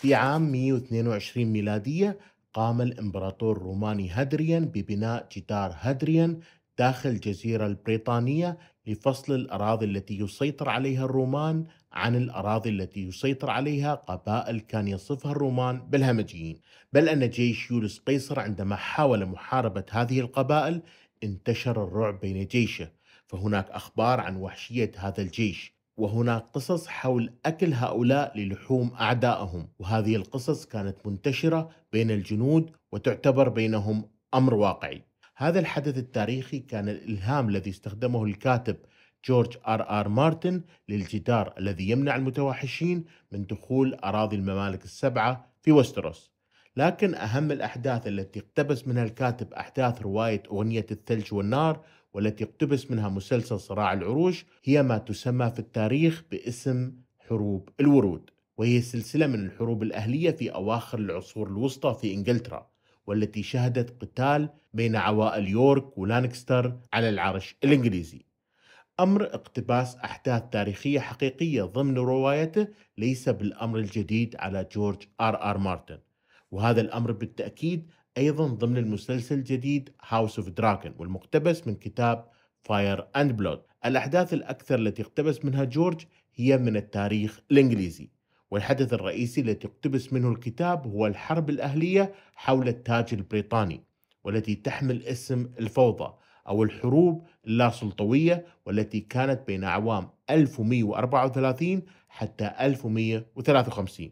في عام 122 ميلادية قام الإمبراطور الروماني هادريان ببناء جدار هادريان داخل الجزيرة البريطانية لفصل الأراضي التي يسيطر عليها الرومان عن الأراضي التي يسيطر عليها قبائل كان يصفها الرومان بالهمجيين بل أن جيش يوليوس قيصر عندما حاول محاربة هذه القبائل انتشر الرعب بين جيشه فهناك أخبار عن وحشية هذا الجيش وهناك قصص حول أكل هؤلاء للحوم أعدائهم وهذه القصص كانت منتشرة بين الجنود وتعتبر بينهم أمر واقعي هذا الحدث التاريخي كان الإلهام الذي استخدمه الكاتب جورج آر آر مارتن للجدار الذي يمنع المتوحشين من دخول أراضي الممالك السبعة في وستروس لكن أهم الأحداث التي اقتبس منها الكاتب أحداث رواية أغنية الثلج والنار والتي اقتبس منها مسلسل صراع العروش هي ما تسمى في التاريخ باسم حروب الورود وهي سلسلة من الحروب الأهلية في أواخر العصور الوسطى في إنجلترا والتي شهدت قتال بين عوائل يورك ولانكستر على العرش الإنجليزي أمر اقتباس أحداث تاريخية حقيقية ضمن روايته ليس بالأمر الجديد على جورج آر آر مارتن وهذا الأمر بالتأكيد أيضا ضمن المسلسل الجديد هاوس اوف دراجون والمقتبس من كتاب فاير أند بلود الأحداث الأكثر التي اقتبس منها جورج هي من التاريخ الإنجليزي والحدث الرئيسي الذي اقتبس منه الكتاب هو الحرب الأهلية حول التاج البريطاني والتي تحمل اسم الفوضى أو الحروب اللاسلطوية والتي كانت بين أعوام 1134 حتى 1153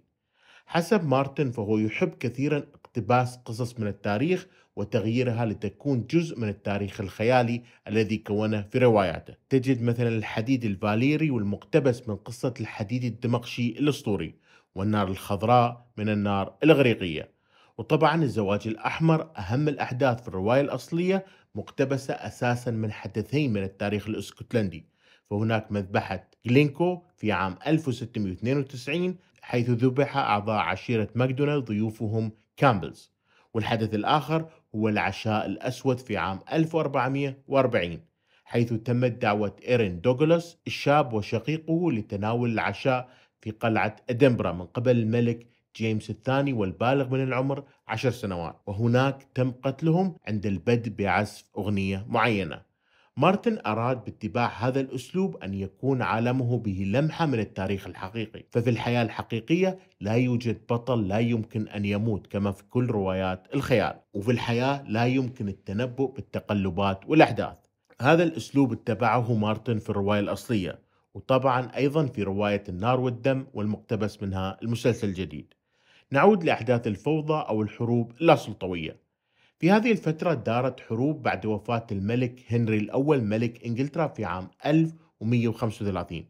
حسب مارتن فهو يحب كثيرا اقتباس قصص من التاريخ وتغييرها لتكون جزء من التاريخ الخيالي الذي كونه في رواياته تجد مثلا الحديد الفاليري والمقتبس من قصة الحديد الدمقشي الأسطوري والنار الخضراء من النار الإغريقية وطبعا الزواج الأحمر أهم الأحداث في الرواية الأصلية مقتبسة أساسا من حدثين من التاريخ الأسكتلندي فهناك مذبحة جلينكو في عام 1692 حيث ذبح أعضاء عشيرة ماكدونالد ضيوفهم كامبلز والحدث الآخر هو العشاء الأسود في عام 1440 حيث تمت دعوة إيرين دوغلاس الشاب وشقيقه لتناول العشاء في قلعة أدنبرا من قبل الملك جيمس الثاني والبالغ من العمر عشر سنوات وهناك تم قتلهم عند البدء بعزف أغنية معينة مارتن أراد باتباع هذا الأسلوب أن يكون عالمه به لمحة من التاريخ الحقيقي ففي الحياة الحقيقية لا يوجد بطل لا يمكن أن يموت كما في كل روايات الخيال وفي الحياة لا يمكن التنبؤ بالتقلبات والأحداث هذا الأسلوب اتبعه مارتن في الرواية الأصلية وطبعا أيضا في رواية النار والدم والمقتبس منها المسلسل الجديد نعود لأحداث الفوضى أو الحروب اللاسلطوية في هذه الفترة دارت حروب بعد وفاة الملك هنري الأول ملك إنجلترا في عام 1135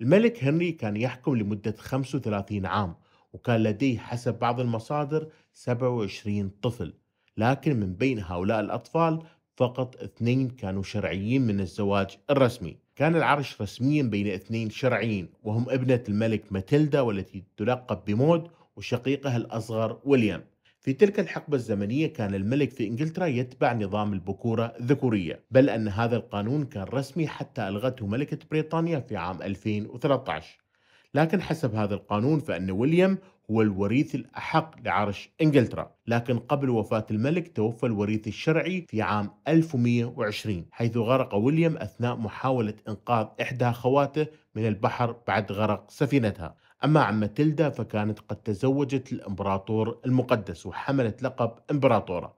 الملك هنري كان يحكم لمدة 35 عام وكان لديه حسب بعض المصادر 27 طفل لكن من بين هؤلاء الأطفال فقط اثنين كانوا شرعيين من الزواج الرسمي كان العرش رسميا بين اثنين شرعيين وهم ابنة الملك ماتيلدا والتي تلقب بمود وشقيقها الأصغر ويليام في تلك الحقبة الزمنية كان الملك في إنجلترا يتبع نظام البكورة الذكورية بل أن هذا القانون كان رسمي حتى ألغته ملكة بريطانيا في عام 2013 لكن حسب هذا القانون فأن ويليام هو الوريث الأحق لعرش إنجلترا لكن قبل وفاة الملك توفى الوريث الشرعي في عام 1120 حيث غرق ويليام أثناء محاولة إنقاذ إحدى خواته من البحر بعد غرق سفينتها أما عم تلدا فكانت قد تزوجت الإمبراطور المقدس وحملت لقب إمبراطورة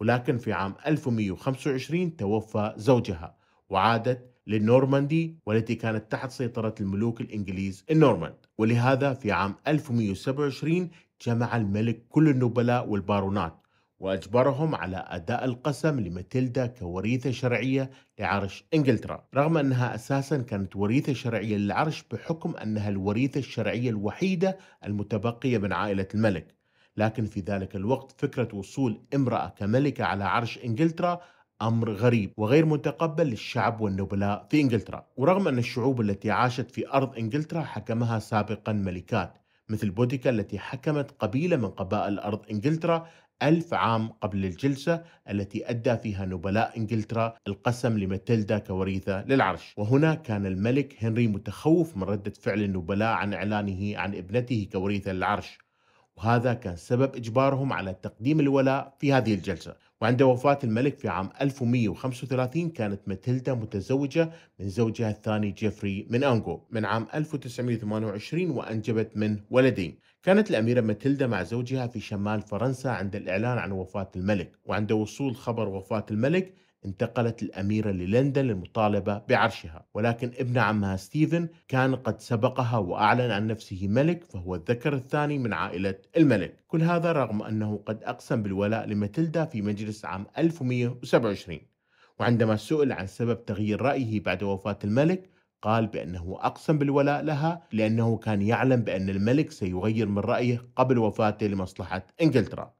ولكن في عام 1125 توفى زوجها وعادت للنورماندي والتي كانت تحت سيطرة الملوك الإنجليز النورماند ولهذا في عام 1127 جمع الملك كل النبلاء والبارونات وأجبرهم على أداء القسم لماتيلدا كوريثة شرعية لعرش إنجلترا رغم أنها أساسا كانت وريثة شرعية للعرش بحكم أنها الوريثة الشرعية الوحيدة المتبقية من عائلة الملك لكن في ذلك الوقت فكرة وصول امرأة كملكة على عرش إنجلترا أمر غريب وغير متقبل للشعب والنبلاء في إنجلترا ورغم أن الشعوب التي عاشت في أرض إنجلترا حكمها سابقا ملكات مثل بوديكا التي حكمت قبيلة من قبائل أرض إنجلترا ألف عام قبل الجلسة التي أدى فيها نبلاء إنجلترا القسم لماتيلدا كوريثة للعرش وهنا كان الملك هنري متخوف من ردة فعل النبلاء عن إعلانه عن ابنته كوريثة للعرش وهذا كان سبب إجبارهم على تقديم الولاء في هذه الجلسة وعند وفاة الملك في عام 1135 كانت ماتيلدا متزوجة من زوجها الثاني جيفري من أنغو من عام 1928 وأنجبت من ولدين كانت الأميرة ماتيلدا مع زوجها في شمال فرنسا عند الإعلان عن وفاة الملك وعند وصول خبر وفاة الملك انتقلت الأميرة للندن للمطالبة بعرشها ولكن ابن عمها ستيفن كان قد سبقها وأعلن عن نفسه ملك فهو الذكر الثاني من عائلة الملك كل هذا رغم أنه قد أقسم بالولاء لماتيلدا في مجلس عام 1127 وعندما سئل عن سبب تغيير رأيه بعد وفاة الملك قال بأنه أقسم بالولاء لها لأنه كان يعلم بأن الملك سيغير من رأيه قبل وفاته لمصلحة إنجلترا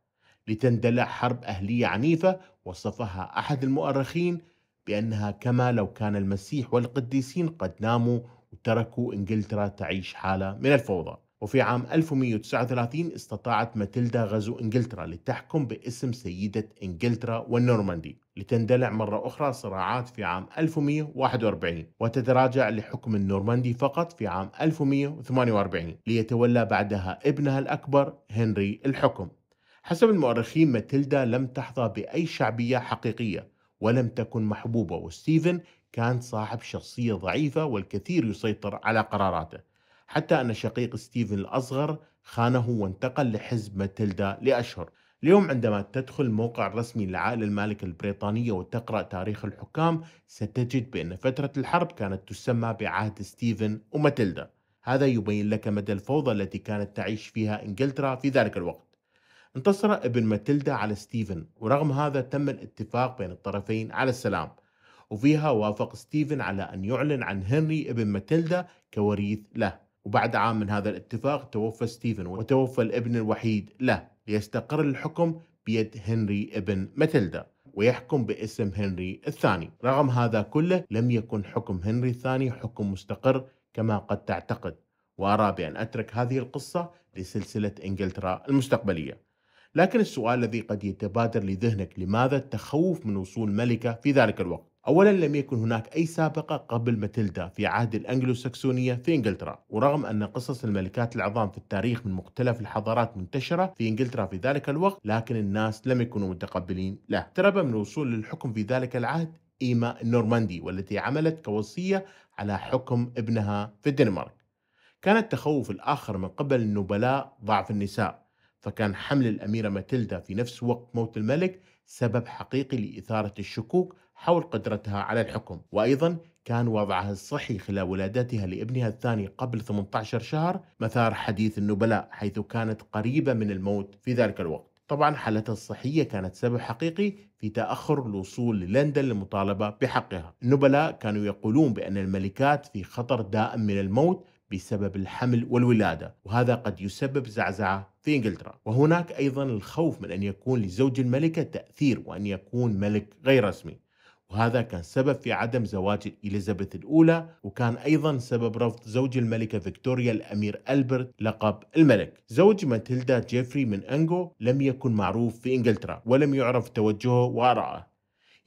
لتندلع حرب أهلية عنيفة وصفها أحد المؤرخين بأنها كما لو كان المسيح والقديسين قد ناموا وتركوا إنجلترا تعيش حالة من الفوضى وفي عام 1139 استطاعت ماتيلدا غزو انجلترا لتحكم باسم سيدة انجلترا والنورماندي لتندلع مرة أخرى صراعات في عام 1141 وتتراجع لحكم النورماندي فقط في عام 1148 ليتولى بعدها ابنها الأكبر هنري الحكم حسب المؤرخين ماتيلدا لم تحظى بأي شعبية حقيقية ولم تكن محبوبة وستيفن كان صاحب شخصية ضعيفة والكثير يسيطر على قراراته حتى أن شقيق ستيفن الأصغر خانه وانتقل لحزب ماتيلدا لأشهر اليوم عندما تدخل الموقع الرسمي للعائلة المالكة البريطانية وتقرأ تاريخ الحكام ستجد بأن فترة الحرب كانت تسمى بعهد ستيفن وماتيلدا هذا يبين لك مدى الفوضى التي كانت تعيش فيها إنجلترا في ذلك الوقت انتصر ابن ماتيلدا على ستيفن ورغم هذا تم الاتفاق بين الطرفين على السلام وفيها وافق ستيفن على أن يعلن عن هنري ابن ماتيلدا كوريث له وبعد عام من هذا الاتفاق توفى ستيفن وتوفى الابن الوحيد له ليستقر الحكم بيد هنري ابن ماتلدا ويحكم باسم هنري الثاني رغم هذا كله لم يكن حكم هنري الثاني حكم مستقر كما قد تعتقد وأرى بأن أترك هذه القصة لسلسلة إنجلترا المستقبلية لكن السؤال الذي قد يتبادر لذهنك لماذا التخوف من وصول ملكة في ذلك الوقت أولا لم يكن هناك أي سابقة قبل ماتيلدا في عهد الأنجلوساكسونية في إنجلترا ورغم أن قصص الملكات العظام في التاريخ من مختلف الحضارات منتشرة في إنجلترا في ذلك الوقت لكن الناس لم يكونوا متقبلين له اقترب من الوصول للحكم في ذلك العهد إيما النورماندي والتي عملت كوصية على حكم ابنها في الدنمارك كان التخوف الآخر من قبل النبلاء ضعف النساء فكان حمل الأميرة ماتيلدا في نفس وقت موت الملك سبب حقيقي لإثارة الشكوك حول قدرتها على الحكم وأيضا كان وضعها الصحي خلال ولادتها لابنها الثاني قبل 18 شهر مثار حديث النبلاء حيث كانت قريبة من الموت في ذلك الوقت طبعا حالتها الصحية كانت سبب حقيقي في تأخر الوصول للندن للمطالبة بحقها النبلاء كانوا يقولون بأن الملكات في خطر دائم من الموت بسبب الحمل والولادة وهذا قد يسبب زعزعة في إنجلترا وهناك أيضا الخوف من أن يكون لزوج الملكة تأثير وأن يكون ملك غير رسمي وهذا كان سبب في عدم زواج إليزابيث الأولى وكان أيضا سبب رفض زوج الملكة فيكتوريا الأمير ألبرت لقب الملك زوج ماتيلدا جيفري من أنجو لم يكن معروف في إنجلترا ولم يعرف توجهه وآراءه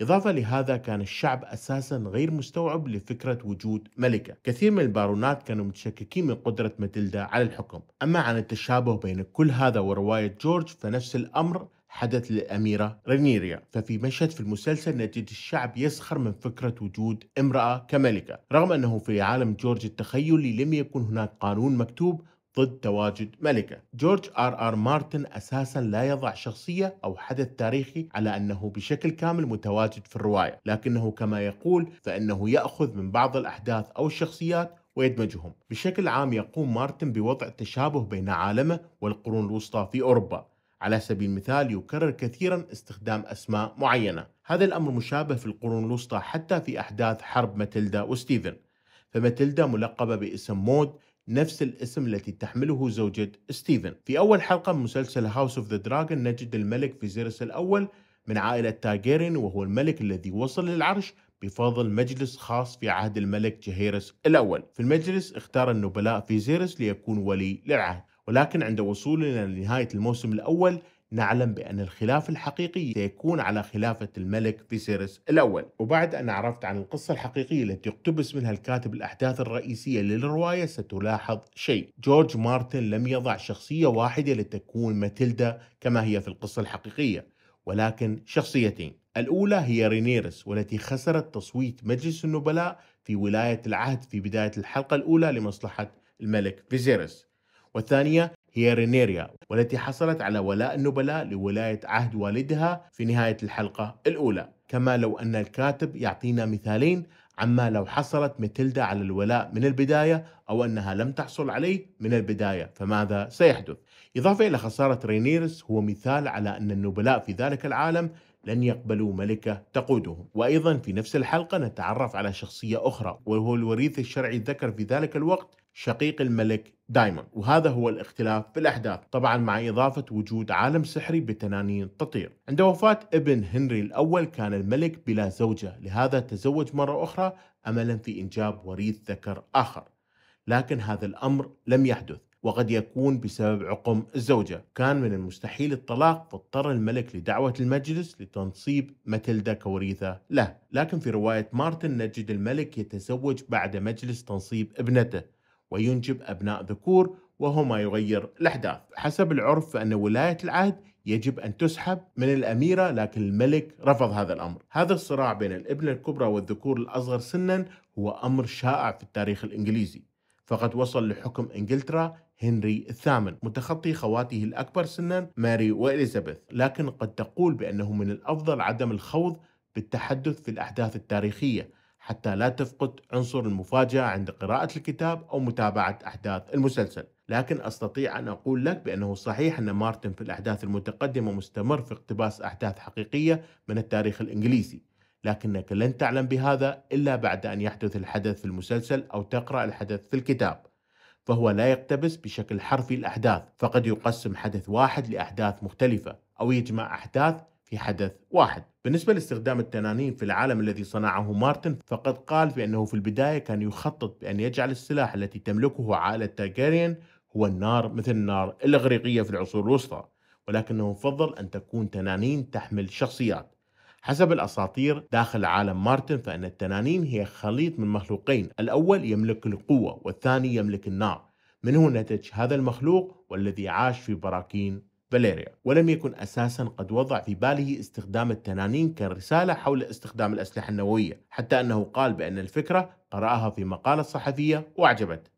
إضافة لهذا كان الشعب أساسا غير مستوعب لفكرة وجود ملكة كثير من البارونات كانوا متشككين من قدرة ماتيلدا على الحكم أما عن التشابه بين كل هذا ورواية جورج فنفس الأمر حدث للأميرة رينيريا ففي مشهد في المسلسل نجد الشعب يسخر من فكرة وجود امرأة كملكة رغم أنه في عالم جورج التخيلي لم يكن هناك قانون مكتوب ضد تواجد ملكة جورج آر آر مارتن أساسا لا يضع شخصية أو حدث تاريخي على أنه بشكل كامل متواجد في الرواية لكنه كما يقول فإنه يأخذ من بعض الأحداث أو الشخصيات ويدمجهم بشكل عام يقوم مارتن بوضع تشابه بين عالمه والقرون الوسطى في أوروبا على سبيل المثال يكرر كثيرا استخدام أسماء معينة هذا الأمر مشابه في القرون الوسطى حتى في أحداث حرب ماتيلدا وستيفن فماتيلدا ملقبة باسم مود نفس الاسم التي تحمله زوجة ستيفن في أول حلقة من مسلسل هاوس اوف ذا دراجون نجد الملك فيزيرس الأول من عائلة تاجيرين وهو الملك الذي وصل للعرش بفضل مجلس خاص في عهد الملك جهيرس الأول في المجلس اختار النبلاء فيزيرس ليكون ولي للعهد ولكن عند وصولنا لنهاية الموسم الأول نعلم بأن الخلاف الحقيقي سيكون على خلافة الملك فيسيرس الأول وبعد أن عرفت عن القصة الحقيقية التي اقتبس منها الكاتب الأحداث الرئيسية للرواية ستلاحظ شيء جورج مارتن لم يضع شخصية واحدة لتكون ماتيلدا كما هي في القصة الحقيقية ولكن شخصيتين الأولى هي رينيرس والتي خسرت تصويت مجلس النبلاء في ولاية العهد في بداية الحلقة الأولى لمصلحة الملك فيزيرس والثانية هي رينيريا والتي حصلت على ولاء النبلاء لولاية عهد والدها في نهاية الحلقة الأولى كما لو أن الكاتب يعطينا مثالين عما لو حصلت ميتيلدا على الولاء من البداية أو أنها لم تحصل عليه من البداية فماذا سيحدث؟ إضافة إلى خسارة رينيرس هو مثال على أن النبلاء في ذلك العالم لن يقبلوا ملكة تقودهم وأيضا في نفس الحلقة نتعرف على شخصية أخرى وهو الوريث الشرعي الذكر في ذلك الوقت شقيق الملك دايمون وهذا هو الاختلاف في الأحداث طبعا مع إضافة وجود عالم سحري بتنانين تطير عند وفاة ابن هنري الأول كان الملك بلا زوجة لهذا تزوج مرة أخرى أملا في إنجاب وريث ذكر آخر لكن هذا الأمر لم يحدث وقد يكون بسبب عقم الزوجة كان من المستحيل الطلاق فاضطر الملك لدعوة المجلس لتنصيب متلدا كوريثة له لكن في رواية مارتن نجد الملك يتزوج بعد مجلس تنصيب ابنته وينجب أبناء ذكور وهو ما يغير الأحداث حسب العرف فأن ولاية العهد يجب أن تسحب من الأميرة لكن الملك رفض هذا الأمر هذا الصراع بين الابنة الكبرى والذكور الأصغر سنا هو أمر شائع في التاريخ الإنجليزي فقد وصل لحكم إنجلترا هنري الثامن متخطي خواته الأكبر سنا ماري وإليزابيث لكن قد تقول بأنه من الأفضل عدم الخوض بالتحدث في الأحداث التاريخية حتى لا تفقد عنصر المفاجأة عند قراءة الكتاب أو متابعة أحداث المسلسل لكن أستطيع أن أقول لك بأنه صحيح أن مارتن في الأحداث المتقدمة مستمر في اقتباس أحداث حقيقية من التاريخ الإنجليزي لكنك لن تعلم بهذا إلا بعد أن يحدث الحدث في المسلسل أو تقرأ الحدث في الكتاب فهو لا يقتبس بشكل حرفي الأحداث فقد يقسم حدث واحد لأحداث مختلفة أو يجمع أحداث في حدث واحد بالنسبة لاستخدام التنانين في العالم الذي صنعه مارتن فقد قال بأنه في البداية كان يخطط بأن يجعل السلاح التي تملكه عائلة تاجارين هو النار مثل النار الإغريقية في العصور الوسطى ولكنه فضل أن تكون تنانين تحمل شخصيات حسب الأساطير داخل عالم مارتن فإن التنانين هي خليط من مخلوقين الأول يملك القوة والثاني يملك النار من هو نتج هذا المخلوق والذي عاش في براكين فاليريا ولم يكن أساسا قد وضع في باله استخدام التنانين كرسالة حول استخدام الأسلحة النووية حتى أنه قال بأن الفكرة قرأها في مقالة صحفية وأعجبته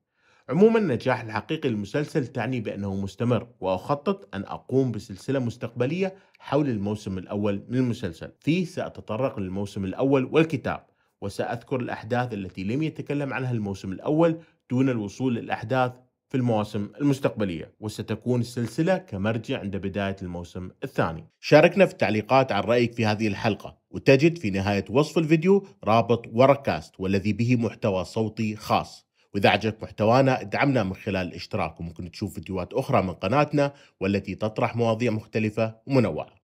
عموما النجاح الحقيقي للمسلسل تعني بأنه مستمر وأخطط أن أقوم بسلسلة مستقبلية حول الموسم الأول من المسلسل فيه سأتطرق للموسم الأول والكتاب وسأذكر الأحداث التي لم يتكلم عنها الموسم الأول دون الوصول للأحداث في المواسم المستقبلية وستكون السلسلة كمرجع عند بداية الموسم الثاني شاركنا في التعليقات عن رأيك في هذه الحلقة وتجد في نهاية وصف الفيديو رابط وركاست والذي به محتوى صوتي خاص وإذا عجبك محتوانا ادعمنا من خلال الاشتراك وممكن تشوف فيديوهات أخرى من قناتنا والتي تطرح مواضيع مختلفة ومنوعة